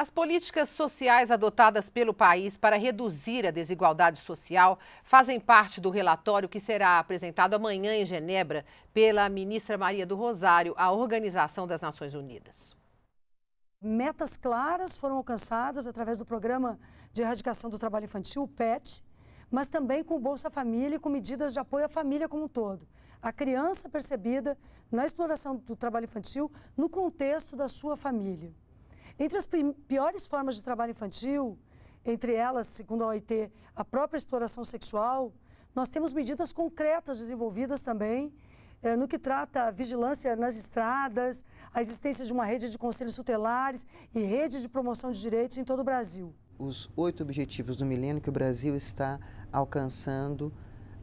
As políticas sociais adotadas pelo país para reduzir a desigualdade social fazem parte do relatório que será apresentado amanhã em Genebra pela ministra Maria do Rosário à Organização das Nações Unidas. Metas claras foram alcançadas através do Programa de Erradicação do Trabalho Infantil, o PET, mas também com o Bolsa Família e com medidas de apoio à família como um todo. A criança percebida na exploração do trabalho infantil no contexto da sua família. Entre as piores formas de trabalho infantil, entre elas, segundo a OIT, a própria exploração sexual, nós temos medidas concretas desenvolvidas também é, no que trata a vigilância nas estradas, a existência de uma rede de conselhos tutelares e rede de promoção de direitos em todo o Brasil. Os oito objetivos do milênio que o Brasil está alcançando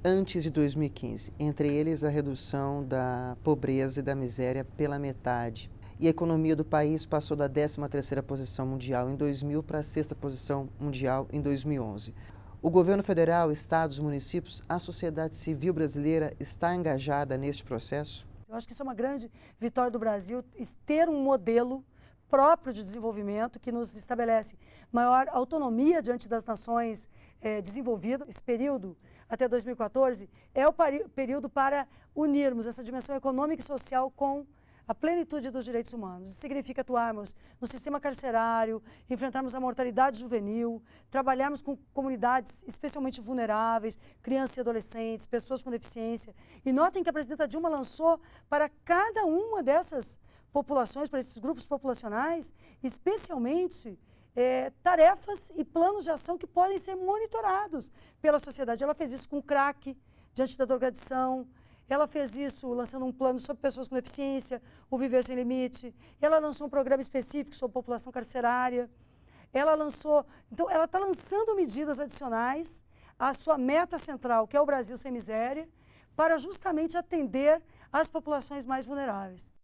antes de 2015, entre eles a redução da pobreza e da miséria pela metade, e a economia do país passou da 13ª posição mundial em 2000 para a 6 posição mundial em 2011. O governo federal, estados, municípios, a sociedade civil brasileira está engajada neste processo? Eu acho que isso é uma grande vitória do Brasil, ter um modelo próprio de desenvolvimento que nos estabelece maior autonomia diante das nações é, desenvolvidas. Esse período, até 2014, é o período para unirmos essa dimensão econômica e social com a plenitude dos direitos humanos. Isso significa atuarmos no sistema carcerário, enfrentarmos a mortalidade juvenil, trabalharmos com comunidades especialmente vulneráveis, crianças e adolescentes, pessoas com deficiência. E notem que a presidenta Dilma lançou para cada uma dessas populações, para esses grupos populacionais, especialmente é, tarefas e planos de ação que podem ser monitorados pela sociedade. Ela fez isso com o CRAC, diante da drogadição, ela fez isso lançando um plano sobre pessoas com deficiência, o Viver Sem Limite. Ela lançou um programa específico sobre população carcerária. Ela lançou. Então, ela está lançando medidas adicionais à sua meta central, que é o Brasil Sem Miséria, para justamente atender às populações mais vulneráveis.